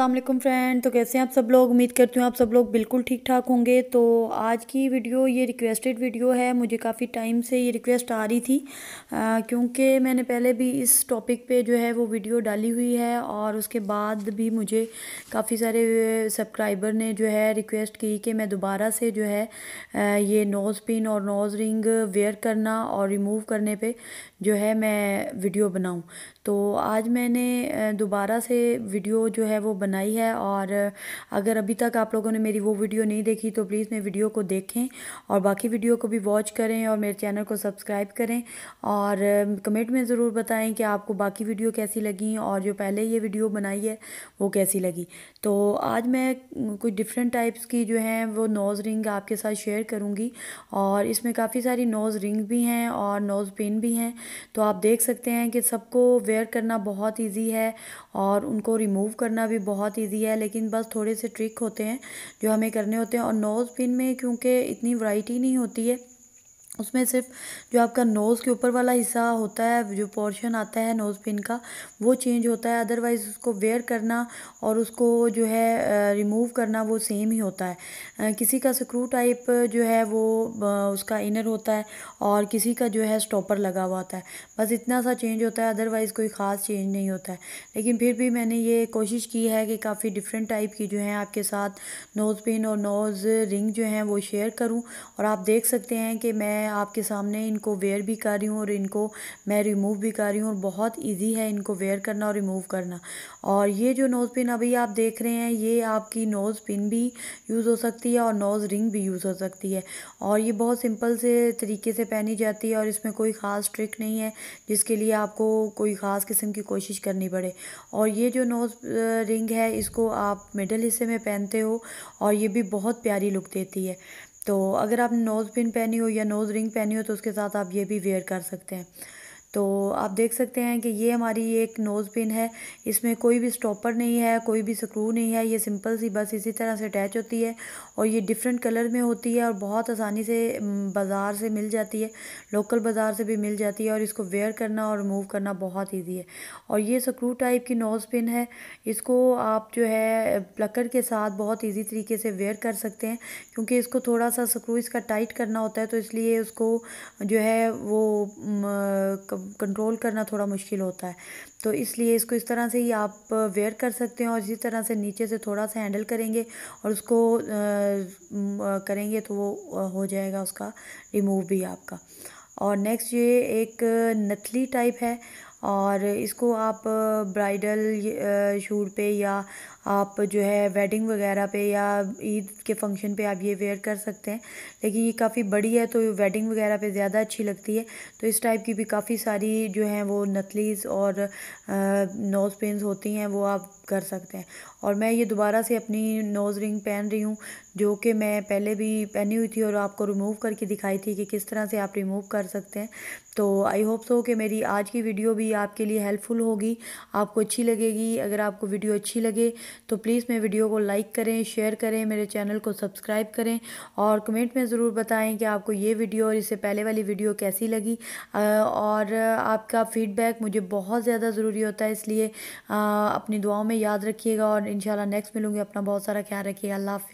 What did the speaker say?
Aslam friend तो कैसे हैं आप सब लोग उम्मीद करती हूँ आप सब लोग बिल्कुल ठीक ठाक होंगे तो आज की वीडियो ये रिक्वेस्टेड वीडियो है मुझे काफ़ी टाइम से ये रिक्वेस्ट आ रही थी क्योंकि मैंने पहले भी इस टॉपिक पे जो है वो वीडियो डाली हुई है और उसके बाद भी मुझे काफ़ी सारे सब्सक्राइबर ने जो है रिक्वेस्ट की कि मैं दोबारा से जो है ये नोज़ पिन और नोज़ रिंग वेयर करना और रिमूव करने पर जो है मैं वीडियो बनाऊँ तो आज मैंने दोबारा से वीडियो जो है वो बना बनाई है और अगर अभी तक आप लोगों ने मेरी वो वीडियो नहीं देखी तो प्लीज़ मेरी वीडियो को देखें और बाकी वीडियो को भी वॉच करें और मेरे चैनल को सब्सक्राइब करें और कमेंट में ज़रूर बताएं कि आपको बाकी वीडियो कैसी लगी और जो पहले ये वीडियो बनाई है वो कैसी लगी तो आज मैं कुछ डिफरेंट टाइप्स की जो हैं वो नोज़ रिंग आपके साथ शेयर करूँगी और इसमें काफ़ी सारी नोज़ रिंग भी हैं और नोज़ पिन भी हैं तो आप देख सकते हैं कि सबको वेयर करना बहुत ईजी है और उनको रिमूव करना भी बहुत ईजी है लेकिन बस थोड़े से ट्रिक होते हैं जो हमें करने होते हैं और नोज़ पिन में क्योंकि इतनी वैरायटी नहीं होती है उसमें सिर्फ जो आपका नोज़ के ऊपर वाला हिस्सा होता है जो पोर्शन आता है नोज़ पिन का वो चेंज होता है अदरवाइज़ उसको वेयर करना और उसको जो है रिमूव करना वो सेम ही होता है किसी का स्क्रू टाइप जो है वो उसका इनर होता है और किसी का जो है स्टॉपर लगा हुआ होता है बस इतना सा चेंज होता है अदरवाइज़ कोई ख़ास चेंज नहीं होता है लेकिन फिर भी मैंने ये कोशिश की है कि काफ़ी डिफरेंट टाइप की जो है आपके साथ नोज़ पिन और नोज़ रिंग जो है वो शेयर करूँ और आप देख सकते हैं कि मैं मैं आपके सामने इनको वेयर भी कर रही हूँ और इनको मैं रिमूव भी कर रही हूँ और बहुत ईजी है इनको वेयर करना और रिमूव करना और ये जो नोज़ पिन अभी आप देख रहे हैं ये आपकी नोज़ पिन भी यूज़ हो सकती है और नोज़ रिंग भी यूज़ हो सकती है और ये बहुत सिंपल से तरीके से पहनी जाती है और इसमें कोई ख़ास ट्रिक नहीं है जिसके लिए आपको कोई ख़ास किस्म की कोशिश करनी पड़े और ये जो नोज़ रिंग है इसको आप मिडल हिस्से में पहनते हो और ये भी बहुत प्यारी लुक देती है तो अगर आप नोज़ पिन पहनी हो या नोज़ रिंग पहनी हो तो उसके साथ आप ये भी वेयर कर सकते हैं तो आप देख सकते हैं कि ये हमारी एक नोज़ पिन है इसमें कोई भी स्टॉपर नहीं है कोई भी स्क्रू नहीं है ये सिंपल सी बस इसी तरह से अटैच होती है और ये डिफरेंट कलर में होती है और बहुत आसानी से बाज़ार से मिल जाती है लोकल बाज़ार से भी मिल जाती है और इसको वेयर करना और रिमूव करना बहुत ईजी है और ये स्क्रू टाइप की नोज़ पिन है इसको आप जो है प्लकर के साथ बहुत ईजी तरीके से वेयर कर सकते हैं क्योंकि इसको थोड़ा सा स्क्रू इसका टाइट करना होता है तो इसलिए उसको जो है वो कंट्रोल करना थोड़ा मुश्किल होता है तो इसलिए इसको इस तरह से ही आप वेयर कर सकते हैं और इसी तरह से नीचे से थोड़ा सा हैंडल करेंगे और उसको करेंगे तो वो हो जाएगा उसका रिमूव भी आपका और नेक्स्ट ये एक नथली टाइप है और इसको आप ब्राइडल शूट पे या आप जो है वेडिंग वगैरह पे या ईद के फंक्शन पे आप ये वेयर कर सकते हैं लेकिन ये काफ़ी बड़ी है तो वेडिंग वगैरह पे ज़्यादा अच्छी लगती है तो इस टाइप की भी काफ़ी सारी जो है वो नथलीस और नोज़ पेंस होती हैं वो आप कर सकते हैं और मैं ये दोबारा से अपनी नोज़ रिंग पहन रही हूँ जो कि मैं पहले भी पहनी हुई थी और आपको रिमूव करके दिखाई थी कि किस तरह से आप रिमूव कर सकते हैं तो आई होप सो कि मेरी आज की वीडियो भी आपके लिए हेल्पफुल होगी आपको अच्छी लगेगी अगर आपको वीडियो अच्छी लगे तो प्लीज़ मेरे वीडियो को लाइक करें शेयर करें मेरे चैनल को सब्सक्राइब करें और कमेंट में ज़रूर बताएं कि आपको ये वीडियो और इससे पहले वाली वीडियो कैसी लगी और आपका फ़ीडबैक मुझे बहुत ज़्यादा ज़रूरी होता है इसलिए अपनी दुआओं में याद रखिएगा और इन नेक्स्ट मिलूँगी अपना बहुत सारा ख्याल रखिएगा अल्लाह